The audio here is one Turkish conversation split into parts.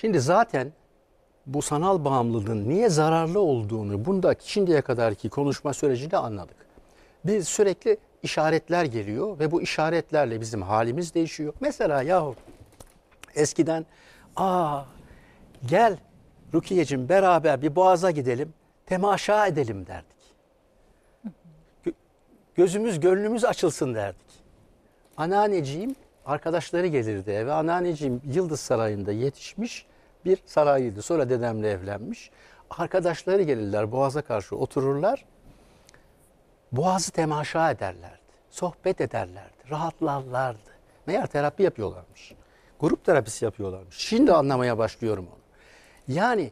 Şimdi zaten bu sanal bağımlılığın niye zararlı olduğunu bunda şimdiye kadarki konuşma sürecinde anladık. Biz sürekli işaretler geliyor ve bu işaretlerle bizim halimiz değişiyor. Mesela yahu eskiden aa gel Rukiye'cim beraber bir boğaza gidelim temaşa edelim derdik. Gözümüz gönlümüz açılsın derdik. Anneanneciğim arkadaşları gelirdi eve. Anneanneciğim Yıldız Sarayı'nda yetişmiş bir sarayıydı. Sonra dedemle evlenmiş. Arkadaşları gelirler Boğaz'a karşı otururlar. Boğaz'ı temaşa ederlerdi. Sohbet ederlerdi. Rahatlarlardı. Meğer terapi yapıyorlarmış. Grup terapisi yapıyorlarmış. Şimdi anlamaya başlıyorum onu. Yani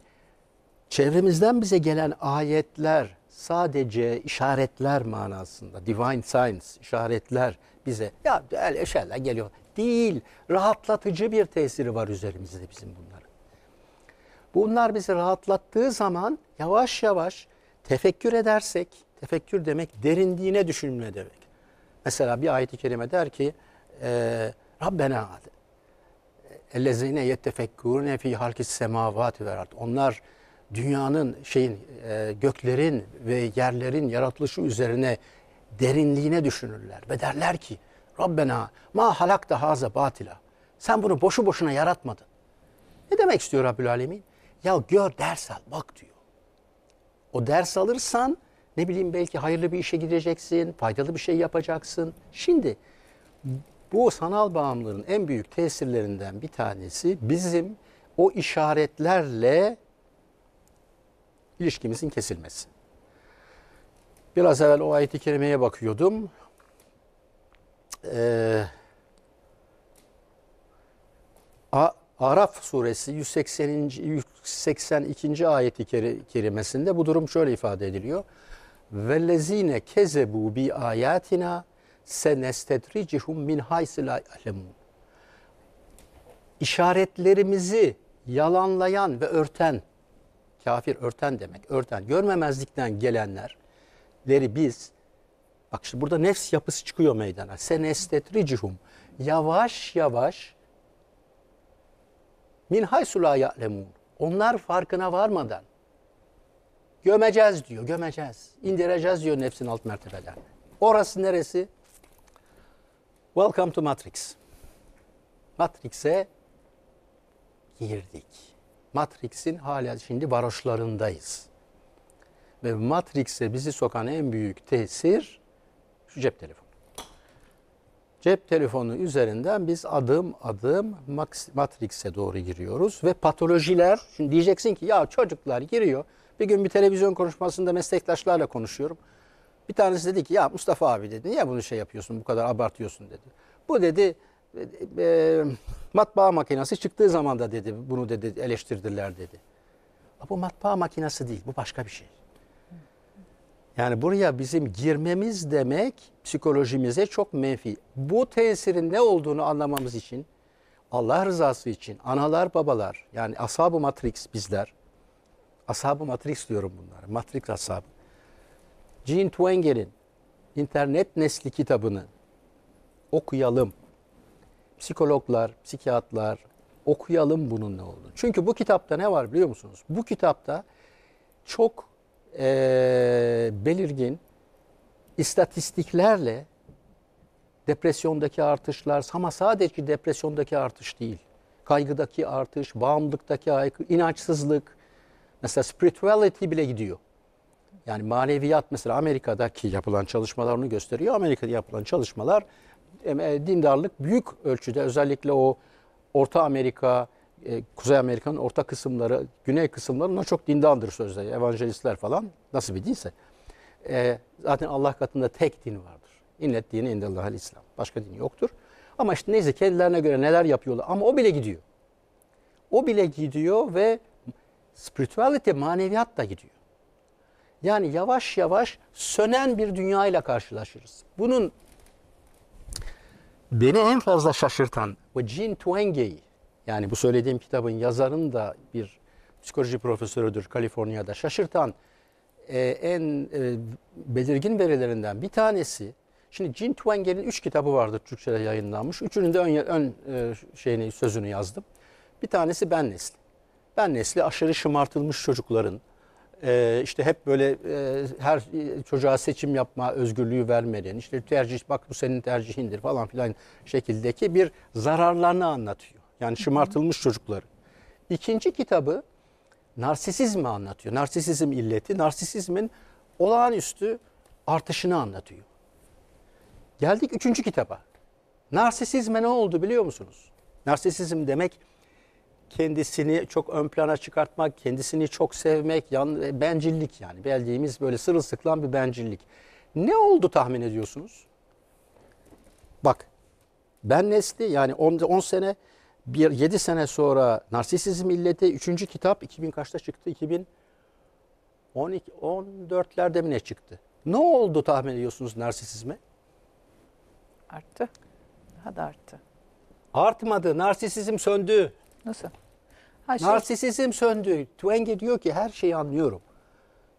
çevremizden bize gelen ayetler sadece işaretler manasında. Divine science, işaretler bize ya öyle şeyler geliyor değil, rahatlatıcı bir tesiri var üzerimizde bizim bunların. Bunlar bizi rahatlattığı zaman yavaş yavaş tefekkür edersek, tefekkür demek derinliğine düşünme demek. Mesela bir ayet-i kerime der ki, e, Rabbena ellezine yettefekkurune fi halkis semavati ve Onlar dünyanın şeyin e, göklerin ve yerlerin yaratılışı üzerine derinliğine düşünürler ve derler ki Rabbena ma halak da haza batila. Sen bunu boşu boşuna yaratmadın. Ne demek istiyor Rabbül Alemin? Ya gör ders al bak diyor. O ders alırsan ne bileyim belki hayırlı bir işe gideceksin, faydalı bir şey yapacaksın. Şimdi bu sanal bağımlılığın en büyük tesirlerinden bir tanesi bizim o işaretlerle ilişkimizin kesilmesi. Biraz evvel o ayet-i kerimeye bakıyordum e, Araf suresi 180. 182. ayet-i kerimesinde bu durum şöyle ifade ediliyor. Vellezine kezebu bi ayatina senestedricihum min haysil alemun. İşaretlerimizi yalanlayan ve örten, kafir örten demek, örten, görmemezlikten gelenlerleri biz Bak şimdi burada nefs yapısı çıkıyor meydana. Sen estetricihum. Yavaş yavaş min haysula ya'lemun. Onlar farkına varmadan gömeceğiz diyor, gömeceğiz. İndireceğiz diyor nefsin alt mertebelerine. Orası neresi? Welcome to Matrix. Matrix'e girdik. Matrix'in hala şimdi varoşlarındayız. Ve Matrix'e bizi sokan en büyük tesir cep telefonu. Cep telefonu üzerinden biz adım adım Matrix'e doğru giriyoruz ve patolojiler, şimdi diyeceksin ki ya çocuklar giriyor. Bir gün bir televizyon konuşmasında meslektaşlarla konuşuyorum. Bir tanesi dedi ki ya Mustafa abi dedi niye bunu şey yapıyorsun bu kadar abartıyorsun dedi. Bu dedi e, e, e matbaa makinesi çıktığı zaman da dedi bunu dedi eleştirdiler dedi. Bu matbaa makinesi değil bu başka bir şey. Yani buraya bizim girmemiz demek psikolojimize çok menfi. Bu tesirin ne olduğunu anlamamız için Allah rızası için analar babalar yani ashab-ı matrix bizler. Ashab-ı matrix diyorum bunlara. Matrix ashabı. Gene Twenger'in internet nesli kitabını okuyalım. Psikologlar, psikiyatlar okuyalım bunun ne olduğunu. Çünkü bu kitapta ne var biliyor musunuz? Bu kitapta çok e, belirgin istatistiklerle depresyondaki artışlar ama sadece depresyondaki artış değil. Kaygıdaki artış, bağımlılıktaki artış, inançsızlık, mesela spirituality bile gidiyor. Yani maneviyat mesela Amerika'daki yapılan çalışmalar onu gösteriyor. Amerika'da yapılan çalışmalar e, dindarlık büyük ölçüde özellikle o Orta Amerika, e, Kuzey Amerika'nın orta kısımları, Güney kısımlarına çok dindandır sözde. Evangelistler falan nasıl bir dinse. E, zaten Allah katında tek din vardır. İnnet dini indellahel İslam. Başka din yoktur. Ama işte neyse kendilerine göre neler yapıyorlar. Ama o bile gidiyor. O bile gidiyor ve spirituality, maneviyat da gidiyor. Yani yavaş yavaş sönen bir dünya ile karşılaşırız. Bunun beni en fazla şaşırtan ve Jin Twenge yani bu söylediğim kitabın yazarın da bir psikoloji profesörüdür Kaliforniya'da. Şaşırtan e, en e, belirgin verilerinden bir tanesi. Şimdi Jean Twenger'in üç kitabı vardır Türkçe'de yayınlanmış. Üçünün de ön, ön e, şeyini, sözünü yazdım. Bir tanesi Ben Nesli. Ben Nesli aşırı şımartılmış çocukların, e, işte hep böyle e, her çocuğa seçim yapma özgürlüğü vermenin, işte tercih bak bu senin tercihindir falan filan şekildeki bir zararlarını anlatıyor. Yani şımartılmış çocukları. İkinci kitabı narsisizmi anlatıyor. Narsisizm illeti, narsisizmin olağanüstü artışını anlatıyor. Geldik üçüncü kitaba. Narsisizme ne oldu biliyor musunuz? Narsisizm demek kendisini çok ön plana çıkartmak, kendisini çok sevmek, yan, bencillik yani. bildiğimiz böyle sırılsıklan bir bencillik. Ne oldu tahmin ediyorsunuz? Bak ben nesli yani 10 sene bir 7 sene sonra Narsisizm İlleti 3. kitap 2000 kaçta çıktı? 2000 12 14'lerde mi ne çıktı? Ne oldu tahmin ediyorsunuz narsisizme? Arttı. Daha da arttı. Artmadı. Narsisizm söndü. Nasıl? Ha, şey... Narsisizm söndü. Twenge diyor ki her şeyi anlıyorum.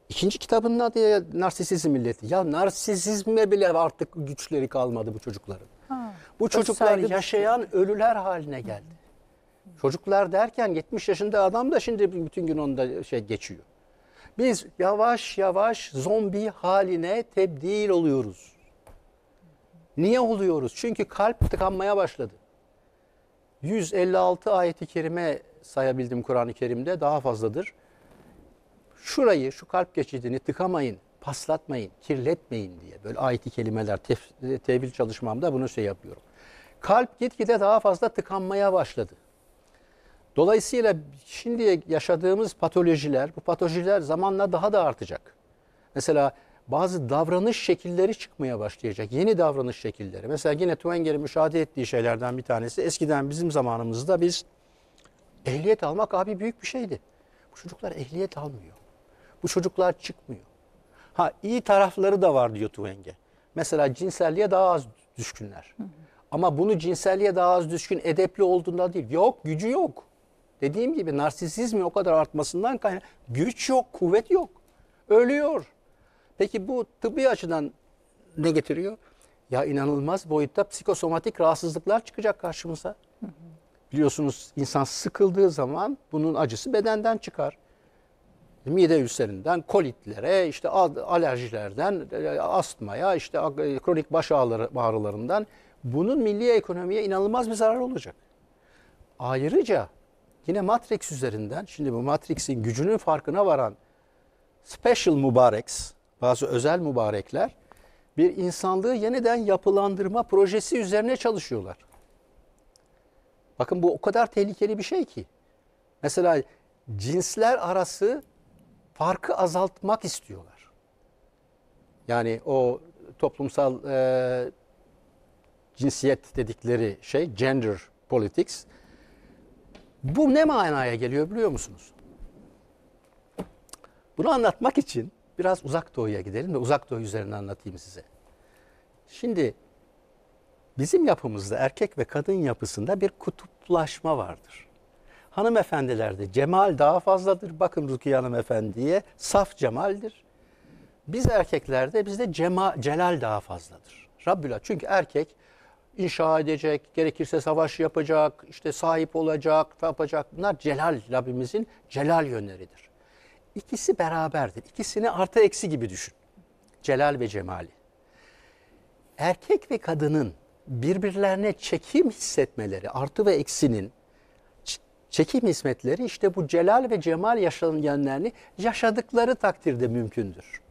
İkinci kitabının adı Narsisizm Milleti. Ya narsisizme bile artık güçleri kalmadı bu çocukların. Ha, bu çocuklar yaşayan ölüler haline geldi. Çocuklar derken 70 yaşında adam da şimdi bütün gün onda şey geçiyor. Biz yavaş yavaş zombi haline tebdil oluyoruz. Niye oluyoruz? Çünkü kalp tıkanmaya başladı. 156 ayeti kerime sayabildim Kur'an-ı Kerim'de daha fazladır. Şurayı, şu kalp geçidini tıkamayın, paslatmayın, kirletmeyin diye böyle ayeti kelimeler tev tevil çalışmamda bunu şey yapıyorum. Kalp gitgide daha fazla tıkanmaya başladı. Dolayısıyla şimdi yaşadığımız patolojiler, bu patolojiler zamanla daha da artacak. Mesela bazı davranış şekilleri çıkmaya başlayacak. Yeni davranış şekilleri. Mesela yine Tuenger'in müşahede ettiği şeylerden bir tanesi. Eskiden bizim zamanımızda biz ehliyet almak abi büyük bir şeydi. Bu çocuklar ehliyet almıyor. Bu çocuklar çıkmıyor. Ha iyi tarafları da var diyor Tuenge. Mesela cinselliğe daha az düşkünler. Hı hı. Ama bunu cinselliğe daha az düşkün edepli olduğunda değil. Yok gücü yok. Dediğim gibi narsisizmin o kadar artmasından kaynak güç yok, kuvvet yok. Ölüyor. Peki bu tıbbi açıdan ne getiriyor? Ya inanılmaz boyutta psikosomatik rahatsızlıklar çıkacak karşımıza. Hı hı. Biliyorsunuz insan sıkıldığı zaman bunun acısı bedenden çıkar. Mide ülserinden kolitlere, işte alerjilerden, e, astmaya, işte e, kronik baş ağrıları, ağrılarından bunun milli ekonomiye inanılmaz bir zarar olacak. Ayrıca Yine Matrix üzerinden şimdi bu Matrix'in gücünün farkına varan special mübareks, bazı özel mübarekler bir insanlığı yeniden yapılandırma projesi üzerine çalışıyorlar. Bakın bu o kadar tehlikeli bir şey ki. Mesela cinsler arası farkı azaltmak istiyorlar. Yani o toplumsal e, cinsiyet dedikleri şey gender politics bu ne manaya geliyor biliyor musunuz? Bunu anlatmak için biraz uzak doğuya gidelim ve uzak doğu üzerine anlatayım size. Şimdi bizim yapımızda erkek ve kadın yapısında bir kutuplaşma vardır. Hanımefendilerde cemal daha fazladır. Bakın Rukiye hanımefendiye saf cemaldir. Biz erkeklerde bizde cema, celal daha fazladır. Rabbül Çünkü erkek inşa edecek, gerekirse savaş yapacak, işte sahip olacak, yapacak. Bunlar Celal Rabbimizin celal yönleridir. İkisi beraberdir. İkisini artı eksi gibi düşün. Celal ve cemali. Erkek ve kadının birbirlerine çekim hissetmeleri, artı ve eksinin çekim hizmetleri işte bu celal ve cemal yaşanan yönlerini yaşadıkları takdirde mümkündür.